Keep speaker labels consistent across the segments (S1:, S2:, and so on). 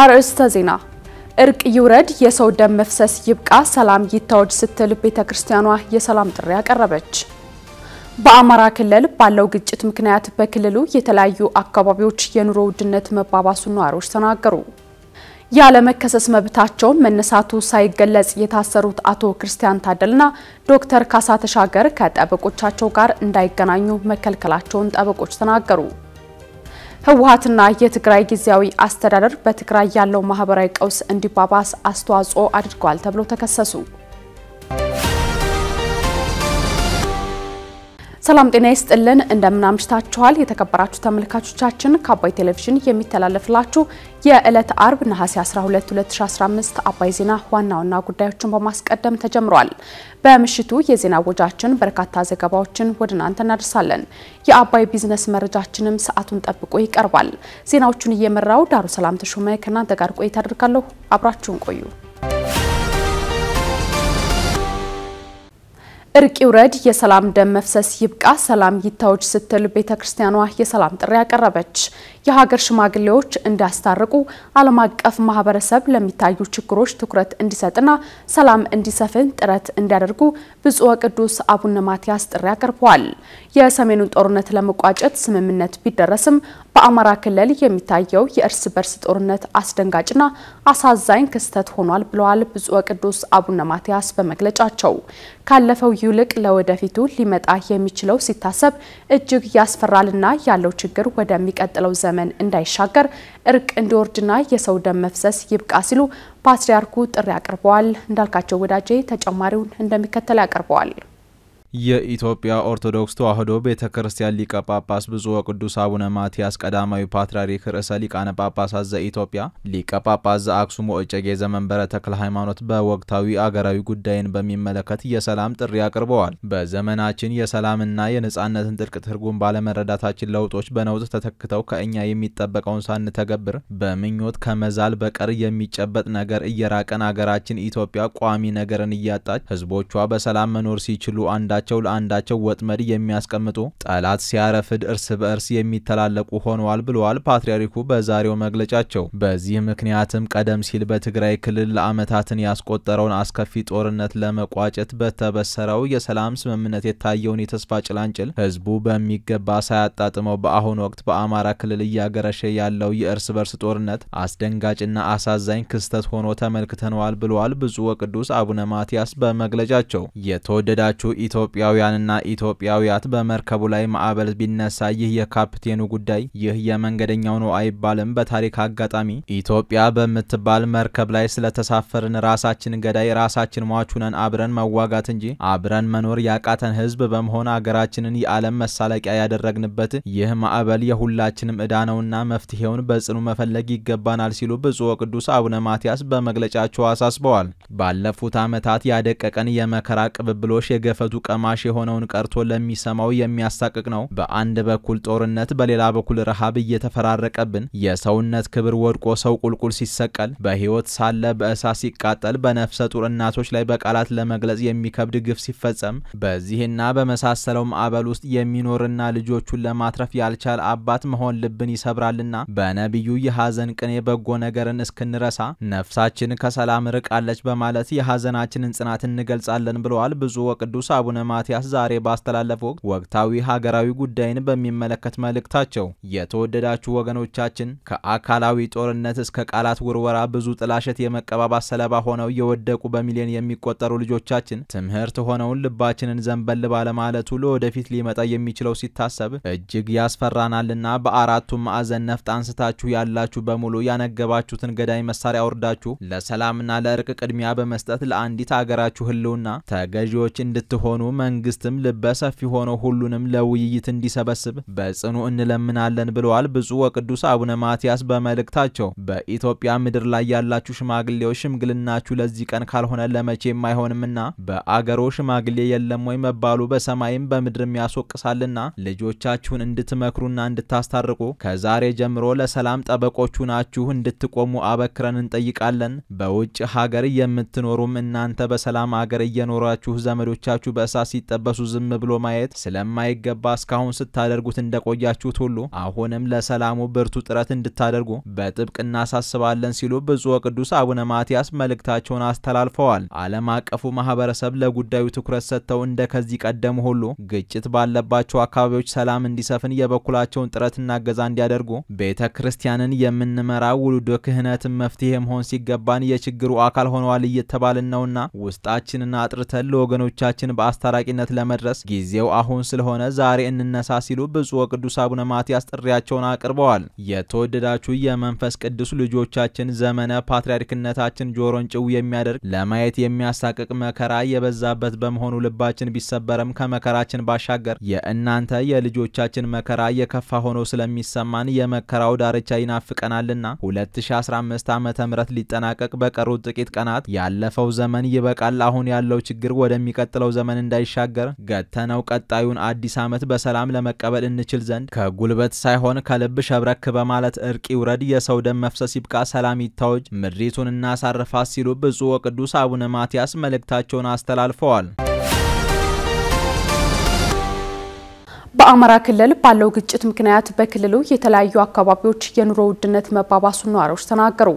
S1: አርዕስተ ዜና እርቅ ይውረድ፣ የሰው ደም መፍሰስ ይብቃ፣ ሰላም ይታወጅ ስትል ቤተ ክርስቲያኗ የሰላም ጥሪ አቀረበች። በአማራ ክልል ባለው ግጭት ምክንያት በክልሉ የተለያዩ አካባቢዎች የኑሮ ውድነት መባባሱን ነዋሪዎች ተናገሩ። ያለመከሰስ መብታቸው መነሳቱ ሳይገለጽ የታሰሩት አቶ ክርስቲያን ታደልና ዶክተር ካሳ ተሻገር ከጠበቆቻቸው ጋር እንዳይገናኙ መከልከላቸውን ጠበቆች ተናገሩ። ህወሓትና የትግራይ ጊዜያዊ አስተዳደር በትግራይ ያለው ማህበራዊ ቀውስ እንዲባባስ አስተዋጽኦ አድርገዋል ተብሎ ተከሰሱ። ሰላም ጤና ይስጥልን፣ እንደምናምሽታችኋል። የተከበራችሁ ተመልካቾቻችን ከአባይ ቴሌቪዥን የሚተላለፍላችሁ የዕለት አርብ ነሐሴ 12 2015 አባይ ዜና ዋና ዋና ጉዳዮችን በማስቀደም ተጀምሯል። በምሽቱ የዜና ወጃችን በርካታ ዘገባዎችን ወደ እናንተ እናደርሳለን። የአባይ ቢዝነስ መረጃችንም ሰዓቱን ጠብቆ ይቀርባል። ዜናዎቹን እየመራው ዳሩ ሰላም ተሾመ ከእናንተ ጋር ቆይታ አድርጋለሁ። አብራችሁን ቆዩ። እርቅ ይውረድ፣ የሰላም ደም መፍሰስ ይብቃ፣ ሰላም ይታወጅ ስትል ቤተ ክርስቲያኗ የሰላም ጥሪ ያቀረበች። የሀገር ሽማግሌዎች እንዲያስታርቁ ዓለም አቀፍ ማህበረሰብ ለሚታዩ ችግሮች ትኩረት እንዲሰጥና ሰላም እንዲሰፍን ጥረት እንዲያደርጉ ብፁዕ ወቅዱስ አቡነ ማትያስ ጥሪ አቅርበዋል። የሰሜኑን ጦርነት ለመቋጨት ስምምነት ቢደረስም በአማራ ክልል የሚታየው የእርስ በርስ ጦርነት አስደንጋጭና አሳዛኝ ክስተት ሆኗል ብለዋል ብፁዕ ወቅዱስ አቡነ ማትያስ በመግለጫቸው ካለፈው ይልቅ ለወደፊቱ ሊመጣ የሚችለው ሲታሰብ እጅግ ያስፈራልና ያለው ችግር ወደሚቀጥለው ዘመን እንዳይሻገር እርቅ እንዲወርድና የሰው ደም መፍሰስ ይብቃ ሲሉ ፓትርያርኩ ጥሪ አቅርበዋል። እንዳልካቸው ወዳጄ ተጨማሪውን እንደሚከተል ያቀርበዋል።
S2: የኢትዮጵያ ኦርቶዶክስ ተዋሕዶ ቤተ ክርስቲያን ሊቀ ጳጳስ ብፁዕ ወቅዱስ አቡነ ማትያስ ቀዳማዊ ፓትርያርክ ርዕሰ ሊቃነ ጳጳሳት ዘኢትዮጵያ ሊቀ ጳጳስ ዘአክሱም ወእጨጌ ዘመንበረ ተክለ ሃይማኖት በወቅታዊ አገራዊ ጉዳይን በሚመለከት የሰላም ጥሪ አቅርበዋል። በዘመናችን የሰላምና የነጻነትን ጥልቅ ትርጉም ባለመረዳታችን ለውጦች በነውጥ ተተክተው ከእኛ የሚጠበቀውን ሳንተገብር በምኞት ከመዛል በቀር የሚጨበጥ ነገር እየራቀን አገራችን ኢትዮጵያ ቋሚ ነገርን እያጣች ህዝቦቿ በሰላም መኖር ሲችሉ አንዳ አንዳቸው ለአንዳቸው ወጥመድ የሚያስቀምጡ ጠላት ሲያረፍድ እርስ በእርስ የሚተላለቁ ሆነዋል ብለዋል ፓትርያርኩ በዛሬው መግለጫቸው። በዚህ ምክንያትም ቀደም ሲል በትግራይ ክልል ለአመታትን ያስቆጠረውን አስከፊ ጦርነት ለመቋጨት በተበሰረው የሰላም ስምምነት የታየውን የተስፋ ጭላንጭል ህዝቡ በሚገባ ሳያጣጥመው በአሁኑ ወቅት በአማራ ክልል እያገረሸ ያለው የእርስ በርስ ጦርነት አስደንጋጭና አሳዛኝ ክስተት ሆኖ ተመልክተነዋል ብለዋል ብፁዕ ወቅዱስ አቡነ ማትያስ በመግለጫቸው የተወደዳችሁ ኢትዮ ኢትዮጵያውያንና ኢትዮጵያውያት በመርከቡ ላይ ማዕበል ቢነሳ ይህ የካፕቴኑ ጉዳይ፣ ይህ የመንገደኛው ነው አይባልም። በታሪክ አጋጣሚ ኢትዮጵያ በምትባል መርከብ ላይ ስለተሳፈርን ራሳችን ገዳይ ራሳችን ሟቹነን አብረን መዋጋት እንጂ አብረን መኖር ያቃተን ህዝብ በመሆን አገራችንን የዓለም መሳለቂያ ያደረግንበት ይህ ማዕበል የሁላችንም ዕዳ ነውና መፍትሄውን በጽኑ መፈለግ ይገባናል ሲሉ ብፁዕ ወቅዱስ አቡነ ማትያስ በመግለጫቸው አሳስበዋል። ባለፉት ዓመታት ያደቀቀን የመከራ ቅብብሎሽ የገፈቱ ቀማ ቀማሽ የሆነውን ቀርቶ ለሚሰማው የሚያሳቅቅ ነው። በአንድ በኩል ጦርነት፣ በሌላ በኩል ረሃብ እየተፈራረቀብን የሰውነት ክብር ወድቆ ሰው ቁልቁል ሲሰቀል፣ በህይወት ሳለ በእሳት ሲቃጠል፣ በነፍሰ ጡር እናቶች ላይ በቃላት ለመግለጽ የሚከብድ ግፍ ሲፈጸም፣ በዚህና በመሳሰለው ማዕበል ውስጥ የሚኖርና ልጆቹን ለማትረፍ ያልቻለ አባት መሆን ልብን ይሰብራልና በነቢዩ የሐዘን ቅኔ በጎ ነገርን እስክንረሳ ነፍሳችን ከሰላም ርቃለች በማለት የሐዘናችንን ጽናት እንገልጻለን ብለዋል ብፁዕ ወቅዱስ አቡነ ማቲያስ ዛሬ ባስተላለፈ ወቅት ወቅታዊ ሀገራዊ ጉዳይን በሚመለከት መልእክታቸው የተወደዳችሁ ወገኖቻችን ከአካላዊ ጦርነት እስከ ቃላት ውርወራ ብዙ ጥላሸት የመቀባባት ሰለባ ሆነው የወደቁ በሚሊዮን የሚቆጠሩ ልጆቻችን ትምህርት ሆነውን ልባችንን ዘንበል ባለማለቱ ለወደፊት ሊመጣ የሚችለው ሲታሰብ እጅግ ያስፈራናልና በአራቱ ማዕዘን ነፍጥ አንስታችሁ ያላችሁ በሙሉ ያነገባችሁትን ገዳይ መሳሪያ አውርዳችሁ ለሰላምና ለእርቅ ቅድሚያ በመስጠት ለአንዲት አገራችሁ ህልውና ተገዢዎች እንድትሆኑ መንግስትም ልበሰፊ ሆኖ ሁሉንም ለውይይት እንዲሰበስብ በጽኑ እንለምናለን ብለዋል። ብፁዕ ወቅዱስ አቡነ ማትያስ በመልእክታቸው በኢትዮጵያ ምድር ላይ ያላችሁ ሽማግሌዎች ሽምግልናችሁ ለዚህ ቀን ካልሆነ ለመቼም አይሆንምና በአገሮ ሽማግሌ የለም ወይ መባሉ በሰማይም በምድርም ያስወቅሳልና ልጆቻችሁን እንድትመክሩና እንድታስታርቁ ከዛሬ ጀምሮ ለሰላም ጠበቆቹ ናችሁ እንድትቆሙ አበክረን እንጠይቃለን። በውጭ ሀገር የምትኖሩም እናንተ በሰላም አገር እየኖራችሁ ዘመዶቻችሁ በእሳት ሲጠበሱ ዝም ብሎ ማየት ስለማይገባ እስካሁን ስታደርጉት እንደቆያችሁት ሁሉ አሁንም ለሰላሙ ብርቱ ጥረት እንድታደርጉ በጥብቅ እናሳስባለን ሲሉ ብፁዕ ቅዱስ አቡነ ማትያስ መልእክታቸውን አስተላልፈዋል። ዓለም አቀፉ ማህበረሰብ ለጉዳዩ ትኩረት ሰጥተው እንደ ከዚህ ቀደሙ ሁሉ ግጭት ባለባቸው አካባቢዎች ሰላም እንዲሰፍን የበኩላቸውን ጥረትና እገዛ እንዲያደርጉ ቤተ ክርስቲያንን የምንመራ ውሉደ ክህነትን መፍትሄ መሆን ሲገባን የችግሩ አካል ሆነዋል እየተባልን ነውና ውስጣችንን አጥርተን ለወገኖቻችን በአስታ ታራቂነት ለመድረስ ጊዜው አሁን ስለሆነ ዛሬ እንነሳ ሲሉ ብፁዕ ወቅዱስ አቡነ ማትያስ ጥሪያቸውን አቅርበዋል። የተወደዳችሁ የመንፈስ ቅዱስ ልጆቻችን ዘመነ ፓትርያርክነታችን ጆሮን ጭው የሚያደርግ ለማየት የሚያሳቅቅ መከራ የበዛበት በመሆኑ ልባችን ቢሰበርም ከመከራችን ባሻገር የእናንተ የልጆቻችን መከራ የከፋ ሆኖ ስለሚሰማን የመከራው ዳርቻ ይናፍቀናልና 2015 ዓ ም ሊጠናቀቅ በቀሩት ጥቂት ቀናት ያለፈው ዘመን ይበቃል፣ አሁን ያለው ችግር ወደሚቀጥለው ዘመን እንዳይ እንዳይሻገር ገተነው ቀጣዩን አዲስ ዓመት በሰላም ለመቀበል እንችል ዘንድ ከጉልበት ሳይሆን ከልብ ሸብረክ በማለት እርቅ ይውረድ፣ የሰው ደም መፍሰስ ይብቃ፣ ሰላም ይታወጅ፣ ምድሪቱን እናሳርፋት ሲሉ ብፁዕ ወቅዱስ አቡነ ማትያስ መልእክታቸውን አስተላልፈዋል።
S1: በአማራ ክልል ባለው ግጭት ምክንያት በክልሉ የተለያዩ አካባቢዎች የኑሮ ውድነት መባባሱን ነዋሪዎች ተናገሩ።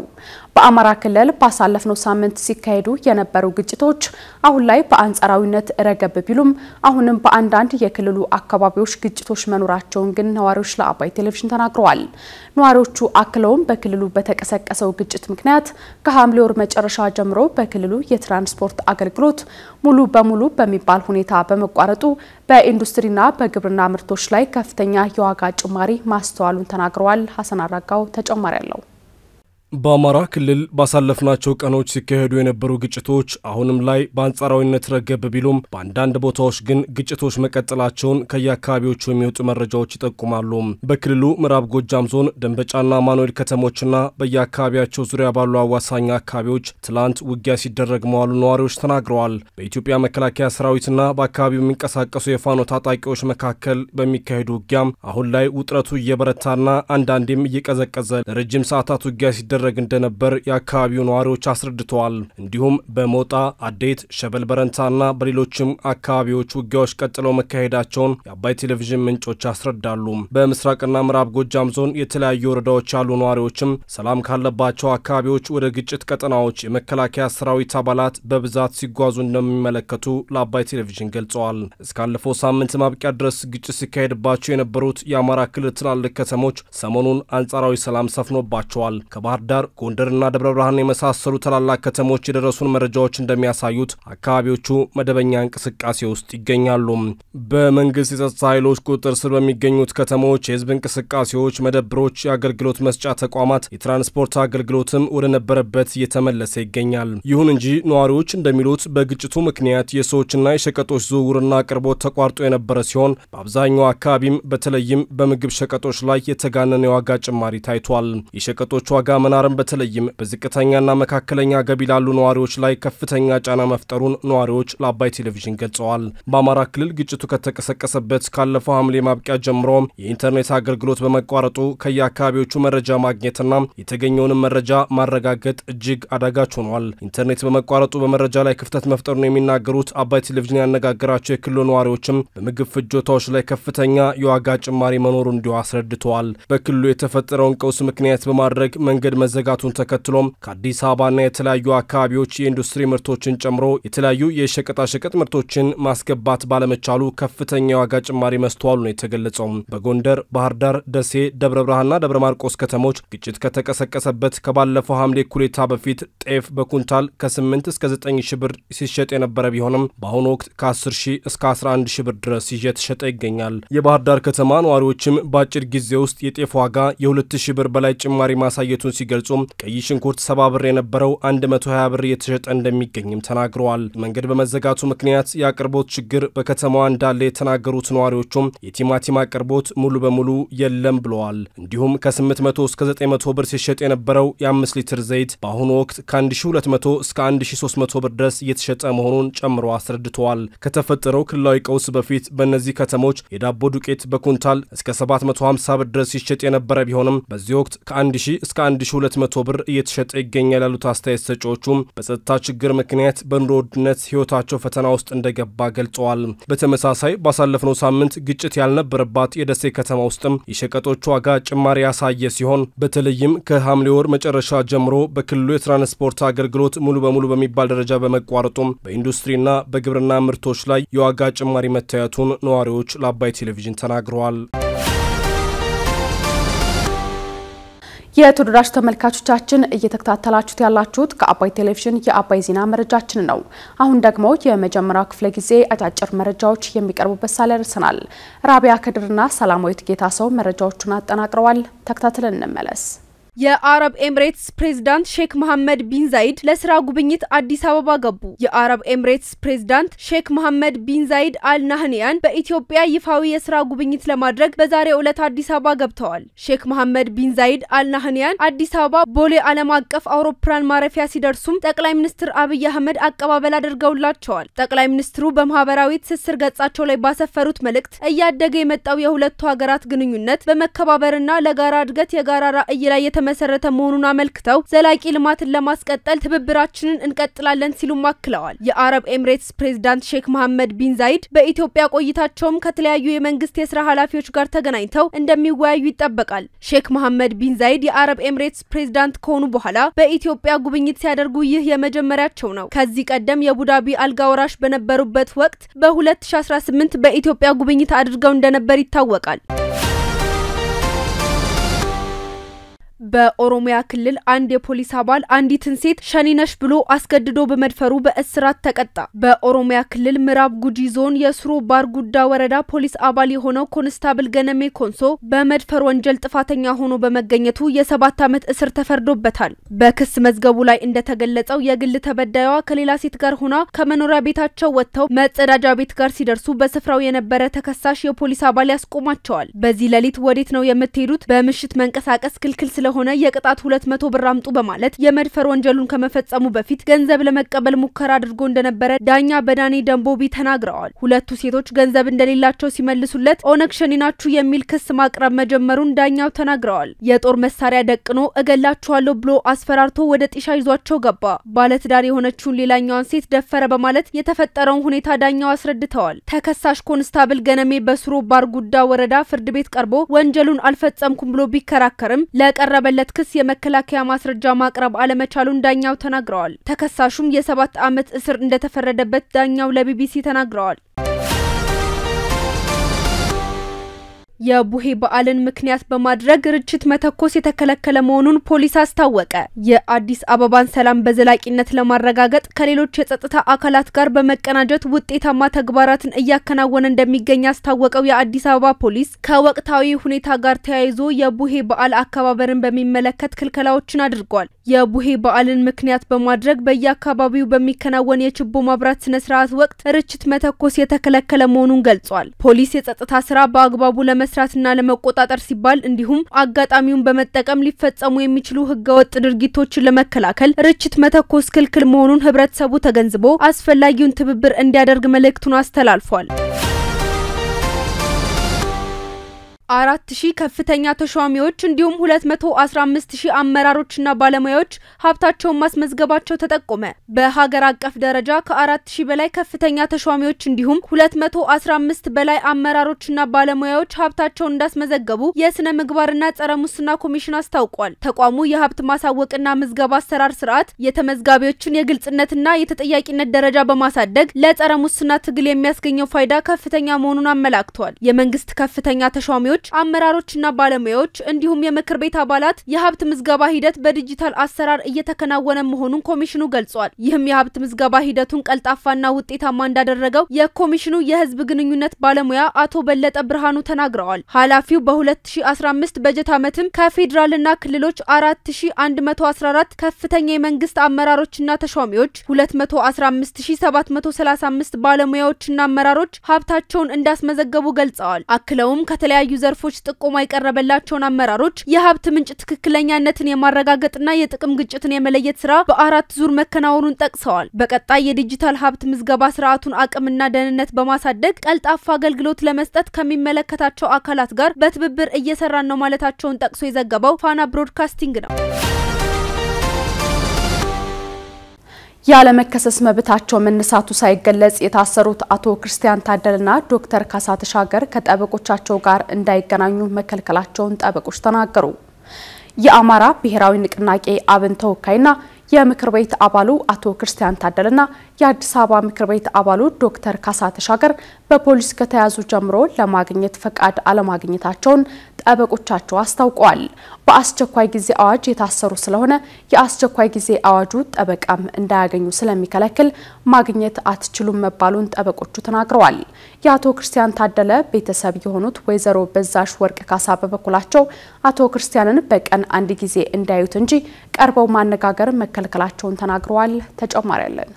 S1: በአማራ ክልል ባሳለፍነው ሳምንት ሲካሄዱ የነበሩ ግጭቶች አሁን ላይ በአንጻራዊነት ረገብ ቢሉም አሁንም በአንዳንድ የክልሉ አካባቢዎች ግጭቶች መኖራቸውን ግን ነዋሪዎች ለአባይ ቴሌቪዥን ተናግረዋል። ነዋሪዎቹ አክለውም በክልሉ በተቀሰቀሰው ግጭት ምክንያት ከሐምሌ ወር መጨረሻ ጀምሮ በክልሉ የትራንስፖርት አገልግሎት ሙሉ በሙሉ በሚባል ሁኔታ በመቋረጡ በኢንዱስትሪና በግብርና ምርቶች ላይ ከፍተኛ የዋጋ ጭማሪ ማስተዋሉን ተናግረዋል። ሀሰን አራጋው ተጨማሪ አለው።
S3: በአማራ ክልል ባሳለፍናቸው ቀኖች ሲካሄዱ የነበሩ ግጭቶች አሁንም ላይ በአንጻራዊነት ረገብ ቢሉም በአንዳንድ ቦታዎች ግን ግጭቶች መቀጠላቸውን ከየአካባቢዎቹ የሚወጡ መረጃዎች ይጠቁማሉ። በክልሉ ምዕራብ ጎጃም ዞን ደንበጫና ማኑኤል ከተሞችና በየአካባቢያቸው ዙሪያ ባሉ አዋሳኝ አካባቢዎች ትላንት ውጊያ ሲደረግ መዋሉ ነዋሪዎች ተናግረዋል። በኢትዮጵያ መከላከያ ሰራዊትና በአካባቢው የሚንቀሳቀሱ የፋኖ ታጣቂዎች መካከል በሚካሄዱ ውጊያም አሁን ላይ ውጥረቱ እየበረታና አንዳንዴም እየቀዘቀዘ ለረጅም ሰዓታት ውጊያ ሲደ ሲደረግ እንደነበር የአካባቢው ነዋሪዎች አስረድተዋል። እንዲሁም በሞጣ አዴት፣ ሸበል በረንታና በሌሎችም አካባቢዎች ውጊያዎች ቀጥለው መካሄዳቸውን የአባይ ቴሌቪዥን ምንጮች ያስረዳሉ። በምስራቅና ምዕራብ ጎጃም ዞን የተለያዩ ወረዳዎች ያሉ ነዋሪዎችም ሰላም ካለባቸው አካባቢዎች ወደ ግጭት ቀጠናዎች የመከላከያ ሰራዊት አባላት በብዛት ሲጓዙ እንደሚመለከቱ ለአባይ ቴሌቪዥን ገልጸዋል። እስካለፈው ሳምንት ማብቂያ ድረስ ግጭት ሲካሄድባቸው የነበሩት የአማራ ክልል ትላልቅ ከተሞች ሰሞኑን አንጻራዊ ሰላም ሰፍኖባቸዋል። ከባህር ዳር፣ ጎንደርና ደብረ ብርሃን የመሳሰሉ ታላላቅ ከተሞች የደረሱን መረጃዎች እንደሚያሳዩት አካባቢዎቹ መደበኛ እንቅስቃሴ ውስጥ ይገኛሉ። በመንግስት የጸጥታ ኃይሎች ቁጥጥር ስር በሚገኙት ከተሞች የህዝብ እንቅስቃሴዎች፣ መደብሮች፣ የአገልግሎት መስጫ ተቋማት፣ የትራንስፖርት አገልግሎትም ወደ ነበረበት እየተመለሰ ይገኛል። ይሁን እንጂ ነዋሪዎች እንደሚሉት በግጭቱ ምክንያት የሰዎችና የሸቀጦች ዝውውርና አቅርቦት ተቋርጦ የነበረ ሲሆን በአብዛኛው አካባቢም በተለይም በምግብ ሸቀጦች ላይ የተጋነነ የዋጋ ጭማሪ ታይቷል። የሸቀጦች ዋጋ መና ዶላርን በተለይም በዝቅተኛና መካከለኛ ገቢ ላሉ ነዋሪዎች ላይ ከፍተኛ ጫና መፍጠሩን ነዋሪዎች ለአባይ ቴሌቪዥን ገልጸዋል። በአማራ ክልል ግጭቱ ከተቀሰቀሰበት ካለፈው ሐምሌ ማብቂያ ጀምሮ የኢንተርኔት አገልግሎት በመቋረጡ ከየአካባቢዎቹ መረጃ ማግኘትና የተገኘውንም መረጃ ማረጋገጥ እጅግ አዳጋች ሆኗል። ኢንተርኔት በመቋረጡ በመረጃ ላይ ክፍተት መፍጠሩን የሚናገሩት አባይ ቴሌቪዥን ያነጋገራቸው የክልሉ ነዋሪዎችም በምግብ ፍጆታዎች ላይ ከፍተኛ የዋጋ ጭማሪ መኖሩ እንዲሁ አስረድተዋል። በክልሉ የተፈጠረውን ቀውስ ምክንያት በማድረግ መንገድ መዘጋቱን ተከትሎም ከአዲስ አበባና የተለያዩ አካባቢዎች የኢንዱስትሪ ምርቶችን ጨምሮ የተለያዩ የሸቀጣሸቀጥ ምርቶችን ማስገባት ባለመቻሉ ከፍተኛ የዋጋ ጭማሪ መስተዋሉ ነው የተገለጸው። በጎንደር፣ ባህር ዳር፣ ደሴ፣ ደብረ ብርሃንና ደብረ ማርቆስ ከተሞች ግጭት ከተቀሰቀሰበት ከባለፈው ሐምሌ ኩሌታ በፊት ጤፍ በኩንታል ከ8 እስከ 9 ሺ ብር ሲሸጥ የነበረ ቢሆንም በአሁኑ ወቅት ከ10 ሺህ እስከ 11 ሺ ብር ድረስ እየተሸጠ ይገኛል። የባህር ዳር ከተማ ነዋሪዎችም በአጭር ጊዜ ውስጥ የጤፍ ዋጋ የ2 ሺህ ብር በላይ ጭማሪ ማሳየቱን ሲገ ሲገልጹም ቀይ ሽንኩርት ሰባ ብር የነበረው 120 ብር የተሸጠ እንደሚገኝም ተናግረዋል። መንገድ በመዘጋቱ ምክንያት የአቅርቦት ችግር በከተማዋ እንዳለ የተናገሩት ነዋሪዎቹም የቲማቲም አቅርቦት ሙሉ በሙሉ የለም ብለዋል። እንዲሁም ከ800 እስከ 900 ብር ሲሸጥ የነበረው የ5 ሊትር ዘይት በአሁኑ ወቅት ከ1200 እስከ 1300 ብር ድረስ እየተሸጠ መሆኑን ጨምሮ አስረድተዋል። ከተፈጠረው ክልላዊ ቀውስ በፊት በእነዚህ ከተሞች የዳቦ ዱቄት በኩንታል እስከ 750 ብር ድረስ ሲሸጥ የነበረ ቢሆንም በዚህ ወቅት ከ1000 እስከ በ200 ብር እየተሸጠ ይገኛል ያሉት አስተያየት ሰጪዎቹም በጸጥታ ችግር ምክንያት በኑሮ ውድነት ህይወታቸው ፈተና ውስጥ እንደገባ ገልጸዋል። በተመሳሳይ ባሳለፍነው ሳምንት ግጭት ያልነበረባት የደሴ ከተማ ውስጥም የሸቀጦች ዋጋ ጭማሪ ያሳየ ሲሆን በተለይም ከሐምሌ ወር መጨረሻ ጀምሮ በክልሉ የትራንስፖርት አገልግሎት ሙሉ በሙሉ በሚባል ደረጃ በመቋረጡም በኢንዱስትሪና በግብርና ምርቶች ላይ የዋጋ ጭማሪ መታየቱን ነዋሪዎች ለአባይ ቴሌቪዥን ተናግረዋል።
S1: የተወደዳችሁ ተመልካቾቻችን እየተከታተላችሁት ያላችሁት ከአባይ ቴሌቪዥን የአባይ ዜና መረጃችን ነው። አሁን ደግሞ የመጀመሪያው ክፍለ ጊዜ አጫጭር መረጃዎች የሚቀርቡበት ሳለ ደርሰናል። ራቢያ ከድርና ሰላማዊት ጌታ ሰው መረጃዎቹን አጠናቅረዋል። ተከታትለን እንመለስ።
S4: የአረብ ኤምሬትስ ፕሬዝዳንት ሼክ መሐመድ ቢን ዛይድ ለስራ ጉብኝት አዲስ አበባ ገቡ። የአረብ ኤምሬትስ ፕሬዝዳንት ሼክ መሐመድ ቢን ዛይድ አል ናህንያን በኢትዮጵያ ይፋዊ የስራ ጉብኝት ለማድረግ በዛሬው ዕለት አዲስ አበባ ገብተዋል። ሼክ መሐመድ ቢን ዛይድ አል ናህንያን አዲስ አበባ ቦሌ ዓለም አቀፍ አውሮፕላን ማረፊያ ሲደርሱም ጠቅላይ ሚኒስትር አብይ አህመድ አቀባበል አድርገውላቸዋል። ጠቅላይ ሚኒስትሩ በማህበራዊ ትስስር ገጻቸው ላይ ባሰፈሩት መልእክት እያደገ የመጣው የሁለቱ ሀገራት ግንኙነት በመከባበርና ለጋራ እድገት የጋራ ራዕይ ላይ የተመሰረተ መሆኑን አመልክተው ዘላቂ ልማትን ለማስቀጠል ትብብራችንን እንቀጥላለን ሲሉም አክለዋል። የአረብ ኤምሬትስ ፕሬዚዳንት ሼክ መሐመድ ቢን ዛይድ በኢትዮጵያ ቆይታቸውም ከተለያዩ የመንግስት የስራ ኃላፊዎች ጋር ተገናኝተው እንደሚወያዩ ይጠበቃል። ሼክ መሐመድ ቢን ዛይድ የአረብ ኤምሬትስ ፕሬዚዳንት ከሆኑ በኋላ በኢትዮጵያ ጉብኝት ሲያደርጉ ይህ የመጀመሪያቸው ነው። ከዚህ ቀደም የቡዳቢ አልጋ ወራሽ በነበሩበት ወቅት በ2018 በኢትዮጵያ ጉብኝት አድርገው እንደነበር ይታወቃል። በኦሮሚያ ክልል አንድ የፖሊስ አባል አንዲትን ሴት ሸኒነሽ ብሎ አስገድዶ በመድፈሩ በእስራት ተቀጣ። በኦሮሚያ ክልል ምዕራብ ጉጂ ዞን የሱሮ ባርጉዳ ወረዳ ፖሊስ አባል የሆነው ኮንስታብል ገነሜ ኮንሶ በመድፈር ወንጀል ጥፋተኛ ሆኖ በመገኘቱ የሰባት ዓመት እስር ተፈርዶበታል። በክስ መዝገቡ ላይ እንደተገለጸው የግል ተበዳይዋ ከሌላ ሴት ጋር ሆና ከመኖሪያ ቤታቸው ወጥተው መጸዳጃ ቤት ጋር ሲደርሱ በስፍራው የነበረ ተከሳሽ የፖሊስ አባል ያስቆማቸዋል። በዚህ ሌሊት ወዴት ነው የምትሄዱት? በምሽት መንቀሳቀስ ክልክል ስለሆነ የቅጣት ሁለት መቶ ብር አምጡ በማለት የመድፈር ወንጀሉን ከመፈጸሙ በፊት ገንዘብ ለመቀበል ሙከራ አድርጎ እንደነበረ ዳኛ በዳኔ ደንቦቢ ተናግረዋል። ሁለቱ ሴቶች ገንዘብ እንደሌላቸው ሲመልሱለት ኦነግ ሸኔ ናችሁ የሚል ክስ ማቅረብ መጀመሩን ዳኛው ተናግረዋል። የጦር መሳሪያ ደቅኖ እገላችኋለሁ ብሎ አስፈራርቶ ወደ ጢሻ ይዟቸው ገባ። ባለትዳር የሆነችውን ሌላኛዋን ሴት ደፈረ በማለት የተፈጠረውን ሁኔታ ዳኛው አስረድተዋል። ተከሳሽ ኮንስታብል ገነሜ በስሮ ባርጉዳ ወረዳ ፍርድ ቤት ቀርቦ ወንጀሉን አልፈጸምኩም ብሎ ቢከራከርም ለቀረ ለቀረበለት ክስ የመከላከያ ማስረጃ ማቅረብ አለመቻሉን ዳኛው ተናግረዋል። ተከሳሹም የሰባት ዓመት እስር እንደተፈረደበት ዳኛው ለቢቢሲ ተናግረዋል። የቡሄ በዓልን ምክንያት በማድረግ ርችት መተኮስ የተከለከለ መሆኑን ፖሊስ አስታወቀ። የአዲስ አበባን ሰላም በዘላቂነት ለማረጋገጥ ከሌሎች የጸጥታ አካላት ጋር በመቀናጀት ውጤታማ ተግባራትን እያከናወነ እንደሚገኝ ያስታወቀው የአዲስ አበባ ፖሊስ ከወቅታዊ ሁኔታ ጋር ተያይዞ የቡሄ በዓል አከባበርን በሚመለከት ክልከላዎችን አድርጓል። የቡሄ በዓልን ምክንያት በማድረግ በየአካባቢው በሚከናወን የችቦ ማብራት ስነ ስርዓት ወቅት ርችት መተኮስ የተከለከለ መሆኑን ገልጿል። ፖሊስ የጸጥታ ስራ በአግባቡ ለመ ለመስራትና ለመቆጣጠር ሲባል እንዲሁም አጋጣሚውን በመጠቀም ሊፈጸሙ የሚችሉ ህገወጥ ድርጊቶችን ለመከላከል ርችት መተኮስ ክልክል መሆኑን ህብረተሰቡ ተገንዝቦ አስፈላጊውን ትብብር እንዲያደርግ መልእክቱን አስተላልፏል። አራት ሺህ ከፍተኛ ተሿሚዎች እንዲሁም ሁለት መቶ አስራ አምስት ሺህ አመራሮችና ባለሙያዎች ሀብታቸውን ማስመዝገባቸው ተጠቆመ። በሀገር አቀፍ ደረጃ ከአራት ሺህ በላይ ከፍተኛ ተሿሚዎች እንዲሁም ሁለት መቶ አስራ አምስት በላይ አመራሮችና ባለሙያዎች ሀብታቸውን እንዳስመዘገቡ የስነ ምግባርና ጸረ ሙስና ኮሚሽን አስታውቋል። ተቋሙ የሀብት ማሳወቅና ምዝገባ አሰራር ስርዓት የተመዝጋቢዎችን የግልጽነትና የተጠያቂነት ደረጃ በማሳደግ ለጸረ ሙስና ትግል የሚያስገኘው ፋይዳ ከፍተኛ መሆኑን አመላክቷል። የመንግስት ከፍተኛ ተሿሚዎች ተጠቃሚዎች፣ አመራሮችና ባለሙያዎች እንዲሁም የምክር ቤት አባላት የሀብት ምዝገባ ሂደት በዲጂታል አሰራር እየተከናወነ መሆኑን ኮሚሽኑ ገልጿል። ይህም የሀብት ምዝገባ ሂደቱን ቀልጣፋና ውጤታማ እንዳደረገው የኮሚሽኑ የህዝብ ግንኙነት ባለሙያ አቶ በለጠ ብርሃኑ ተናግረዋል። ኃላፊው በ2015 በጀት ዓመትም ከፌዴራልና ክልሎች 4114 ከፍተኛ የመንግስት አመራሮችና ተሿሚዎች 215735 ባለሙያዎችና አመራሮች ሀብታቸውን እንዳስመዘገቡ ገልጸዋል። አክለውም ከተለያዩ ዘርፎች ጥቆማ የቀረበላቸውን አመራሮች የሀብት ምንጭ ትክክለኛነትን የማረጋገጥና የጥቅም ግጭትን የመለየት ስራ በአራት ዙር መከናወኑን ጠቅሰዋል። በቀጣይ የዲጂታል ሀብት ምዝገባ ስርዓቱን አቅምና ደህንነት በማሳደግ ቀልጣፋ አገልግሎት ለመስጠት ከሚመለከታቸው አካላት ጋር በትብብር እየሰራን ነው ማለታቸውን ጠቅሶ የዘገበው ፋና ብሮድካስቲንግ ነው።
S1: ያለመከሰስ መብታቸው መነሳቱ ሳይገለጽ የታሰሩት አቶ ክርስቲያን ታደለና ዶክተር ካሳ ተሻገር ከጠበቆቻቸው ጋር እንዳይገናኙ መከልከላቸውን ጠበቆች ተናገሩ። የአማራ ብሔራዊ ንቅናቄ አብን ተወካይና የምክር ቤት አባሉ አቶ ክርስቲያን ታደለና የአዲስ አበባ ምክር ቤት አባሉ ዶክተር ካሳ ተሻገር በፖሊስ ከተያዙ ጀምሮ ለማግኘት ፈቃድ አለማግኘታቸውን ጠበቆቻቸው አስታውቀዋል። በአስቸኳይ ጊዜ አዋጅ የታሰሩ ስለሆነ የአስቸኳይ ጊዜ አዋጁ ጠበቃም እንዳያገኙ ስለሚከለክል ማግኘት አትችሉም መባሉን ጠበቆቹ ተናግረዋል። የአቶ ክርስቲያን ታደለ ቤተሰብ የሆኑት ወይዘሮ በዛሽ ወርቅ ካሳ በበኩላቸው አቶ ክርስቲያንን በቀን አንድ ጊዜ እንዳዩት እንጂ ቀርበው ማነጋገር መከልከላቸውን ተናግረዋል። ተጨማሪ ያለን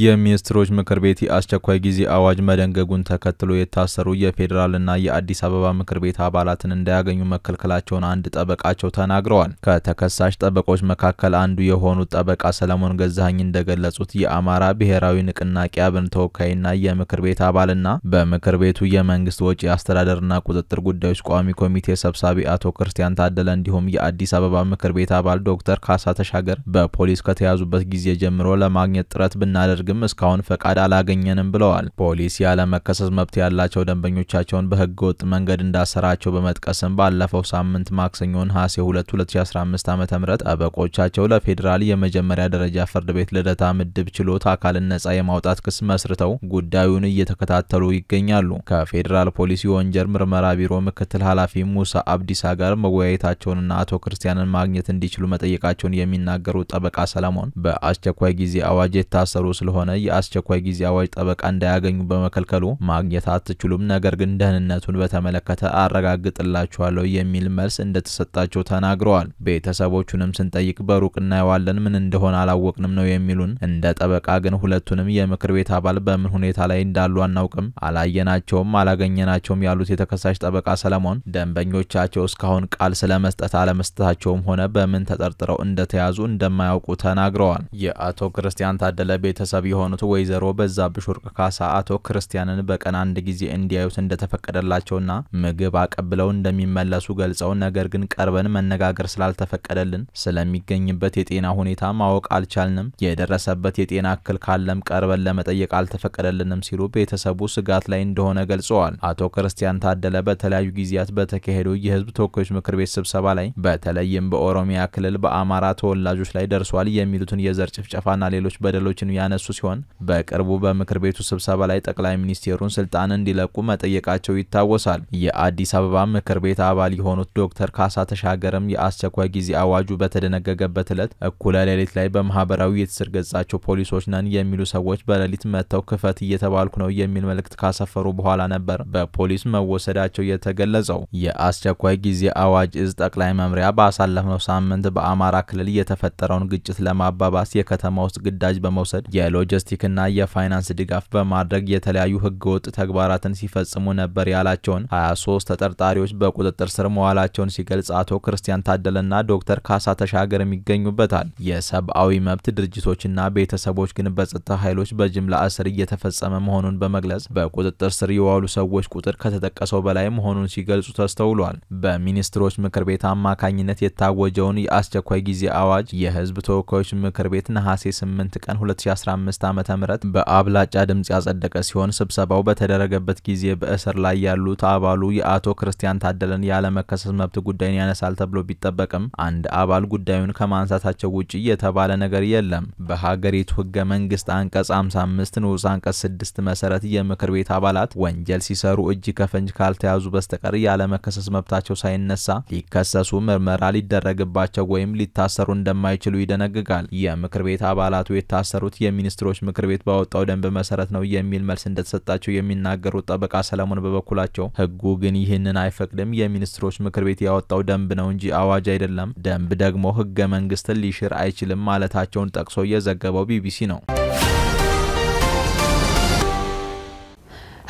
S2: የሚኒስትሮች ምክር ቤት የአስቸኳይ ጊዜ አዋጅ መደንገጉን ተከትሎ የታሰሩ የፌዴራልና የአዲስ አበባ ምክር ቤት አባላትን እንዳያገኙ መከልከላቸውን አንድ ጠበቃቸው ተናግረዋል። ከተከሳሽ ጠበቆች መካከል አንዱ የሆኑት ጠበቃ ሰለሞን ገዛኸኝ እንደገለጹት የአማራ ብሔራዊ ንቅናቄ አብን ተወካይና የምክር ቤት አባልና በምክር ቤቱ የመንግስት ወጪ አስተዳደርና ቁጥጥር ጉዳዮች ቋሚ ኮሚቴ ሰብሳቢ አቶ ክርስቲያን ታደለ እንዲሁም የአዲስ አበባ ምክር ቤት አባል ዶክተር ካሳ ተሻገር በፖሊስ ከተያዙበት ጊዜ ጀምሮ ለማግኘት ጥረት ብናደርግ ስናደርግም እስካሁን ፈቃድ አላገኘንም ብለዋል። ፖሊስ ያለመከሰስ መብት ያላቸው ደንበኞቻቸውን በህገ ወጥ መንገድ እንዳሰራቸው በመጥቀስም ባለፈው ሳምንት ማክሰኞን ሐሴ 2 2015 ዓ ም ጠበቆቻቸው ለፌዴራል የመጀመሪያ ደረጃ ፍርድ ቤት ልደታ ምድብ ችሎት አካልን ነጻ የማውጣት ክስ መስርተው ጉዳዩን እየተከታተሉ ይገኛሉ። ከፌዴራል ፖሊስ የወንጀል ምርመራ ቢሮ ምክትል ኃላፊ ሙሳ አብዲሳ ጋር መወያየታቸውንና አቶ ክርስቲያንን ማግኘት እንዲችሉ መጠየቃቸውን የሚናገሩ ጠበቃ ሰለሞን በአስቸኳይ ጊዜ አዋጅ የታሰሩ ስለ ስለሆነ የአስቸኳይ ጊዜ አዋጅ ጠበቃ እንዳያገኙ በመከልከሉ ማግኘት አትችሉም፣ ነገር ግን ደህንነቱን በተመለከተ አረጋግጥላችኋለሁ የሚል መልስ እንደተሰጣቸው ተናግረዋል። ቤተሰቦቹንም ስንጠይቅ በሩቅ እናየዋለን፣ ምን እንደሆነ አላወቅንም ነው የሚሉን። እንደ ጠበቃ ግን ሁለቱንም የምክር ቤት አባል በምን ሁኔታ ላይ እንዳሉ አናውቅም፣ አላየናቸውም፣ አላገኘናቸውም ያሉት የተከሳሽ ጠበቃ ሰለሞን ደንበኞቻቸው እስካሁን ቃል ስለመስጠት አለመስጠታቸውም ሆነ በምን ተጠርጥረው እንደተያዙ እንደማያውቁ ተናግረዋል። የአቶ ክርስቲያን ታደለ ቤተሰብ ሰብሳቢ የሆኑት ወይዘሮ በዛብሽ ወርቅ ካሳ አቶ ክርስቲያንን በቀን አንድ ጊዜ እንዲያዩት እንደተፈቀደላቸውና ምግብ አቀብለው እንደሚመለሱ ገልጸው ነገር ግን ቀርበን መነጋገር ስላልተፈቀደልን ስለሚገኝበት የጤና ሁኔታ ማወቅ አልቻልንም፣ የደረሰበት የጤና እክል ካለም ቀርበን ለመጠየቅ አልተፈቀደልንም ሲሉ ቤተሰቡ ስጋት ላይ እንደሆነ ገልጸዋል። አቶ ክርስቲያን ታደለ በተለያዩ ጊዜያት በተካሄዱ የህዝብ ተወካዮች ምክር ቤት ስብሰባ ላይ በተለይም በኦሮሚያ ክልል በአማራ ተወላጆች ላይ ደርሷል የሚሉትን የዘር ጭፍጨፋና ሌሎች በደሎችን ያነሱ ሲሆን በቅርቡ በምክር ቤቱ ስብሰባ ላይ ጠቅላይ ሚኒስቴሩን ስልጣን እንዲለቁ መጠየቃቸው ይታወሳል። የአዲስ አበባ ምክር ቤት አባል የሆኑት ዶክተር ካሳ ተሻገርም የአስቸኳይ ጊዜ አዋጁ በተደነገገበት ዕለት እኩለ ሌሊት ላይ በማህበራዊ የትስር ገጻቸው ፖሊሶች ነን የሚሉ ሰዎች በሌሊት መጥተው ክፈት እየተባልኩ ነው የሚል መልእክት ካሰፈሩ በኋላ ነበር በፖሊስ መወሰዳቸው የተገለጸው። የአስቸኳይ ጊዜ አዋጅ እዝ ጠቅላይ መምሪያ ባሳለፍነው ሳምንት በአማራ ክልል የተፈጠረውን ግጭት ለማባባስ የከተማ ውስጥ ግዳጅ በመውሰድ የሎጂስቲክና የፋይናንስ ድጋፍ በማድረግ የተለያዩ ህገወጥ ተግባራትን ሲፈጽሙ ነበር ያላቸውን 23 ተጠርጣሪዎች በቁጥጥር ስር መዋላቸውን ሲገልጽ አቶ ክርስቲያን ታደለና ዶክተር ካሳ ተሻገርም ይገኙበታል። የሰብአዊ መብት ድርጅቶችና ቤተሰቦች ግን በጸጥታ ኃይሎች በጅምላ እስር እየተፈጸመ መሆኑን በመግለጽ በቁጥጥር ስር የዋሉ ሰዎች ቁጥር ከተጠቀሰው በላይ መሆኑን ሲገልጹ ተስተውሏል። በሚኒስትሮች ምክር ቤት አማካኝነት የታወጀውን የአስቸኳይ ጊዜ አዋጅ የህዝብ ተወካዮች ምክር ቤት ነሐሴ 8 ቀን 2015 2015 ዓ ም በአብላጫ ድምፅ ያጸደቀ ሲሆን ስብሰባው በተደረገበት ጊዜ በእስር ላይ ያሉት አባሉ የአቶ ክርስቲያን ታደለን ያለመከሰስ መብት ጉዳይን ያነሳል ተብሎ ቢጠበቅም አንድ አባል ጉዳዩን ከማንሳታቸው ውጭ የተባለ ነገር የለም። በሀገሪቱ ህገ መንግስት አንቀጽ 55 ንዑስ አንቀጽ 6 መሰረት የምክር ቤት አባላት ወንጀል ሲሰሩ እጅ ከፈንጅ ካልተያዙ በስተቀር ያለመከሰስ መብታቸው ሳይነሳ ሊከሰሱ፣ ምርመራ ሊደረግባቸው ወይም ሊታሰሩ እንደማይችሉ ይደነግጋል። የምክር ቤት አባላቱ የታሰሩት የሚኒስ ሚኒስትሮች ምክር ቤት ባወጣው ደንብ መሰረት ነው የሚል መልስ እንደተሰጣቸው የሚናገሩት ጠበቃ ሰለሞን በበኩላቸው ህጉ ግን ይህንን አይፈቅድም፣ የሚኒስትሮች ምክር ቤት ያወጣው ደንብ ነው እንጂ አዋጅ አይደለም፣ ደንብ ደግሞ ህገ መንግስትን ሊሽር አይችልም ማለታቸውን ጠቅሶ የዘገበው ቢቢሲ ነው።